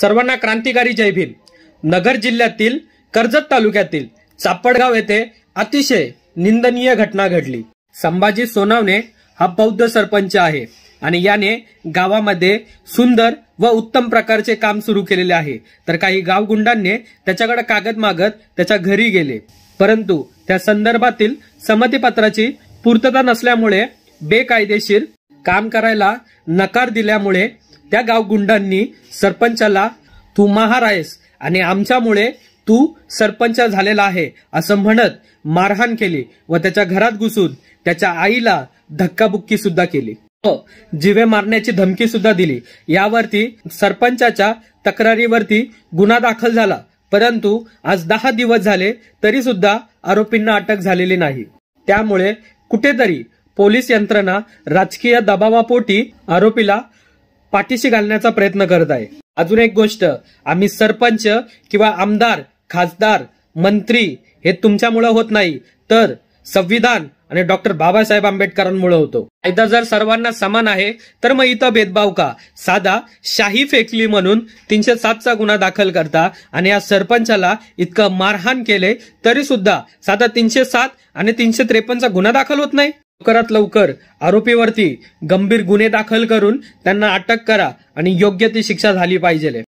सर्वांना क्रांतिकारी जय भीम नगर जिल्ह्यातील कर्जत तालुक्यातील चापडगाव येथे अतिशय निंदनीय घटना घडली संभाजी सोनावणे हा बौद्ध सरपंच आहे आणि याने गावामध्ये सुंदर व उत्तम प्रकारचे काम सुरू केलेले आहे तर काही गावगुंडांनी त्याच्याकडे कागद मागत त्याच्या घरी गेले परंतु त्या संदर्भातील संमतीपत्राची पूर्तता नसल्यामुळे बेकायदेशीर काम करायला नकार दिल्यामुळे त्या गावगुंडांनी सरपंचाला तू महार आहेस आणि आमच्यामुळे तू सरपंच झालेला आहे असं म्हणत मारहाण केली व त्याच्या घरात घुसून त्याच्या आईला धक्काबुक्की सुद्धा केली जिवे मारण्याची धमकी सुद्धा दिली यावरती सरपंचाच्या तक्रारीवरती गुन्हा दाखल झाला परंतु आज दहा दिवस झाले तरी सुद्धा आरोपींना अटक झालेली नाही त्यामुळे कुठेतरी पोलीस यंत्रणा राजकीय दबावापोटी आरोपीला पाठीशी घालण्याचा प्रयत्न करत आहे अजून एक गोष्ट आम्ही सरपंच किंवा आमदार खासदार मंत्री हे तुमच्यामुळं होत नाही तर संविधान आणि डॉक्टर बाबासाहेब आंबेडकरांमुळे होतो कायदा जर सर्वांना समान आहे तर मग इथं भेदभाव का साधा शाही फेकली म्हणून तीनशे सातचा गुन्हा दाखल करता आणि या सरपंचाला इतकं मारहाण केले तरी सुद्धा साधा तीनशे सात आणि तीनशे त्रेपन्नचा गुन्हा दाखल होत नाही लवकरात लवकर आरोपीवरती गंभीर गुन्हे दाखल करून त्यांना अटक करा आणि योग्य ती शिक्षा झाली पाहिजे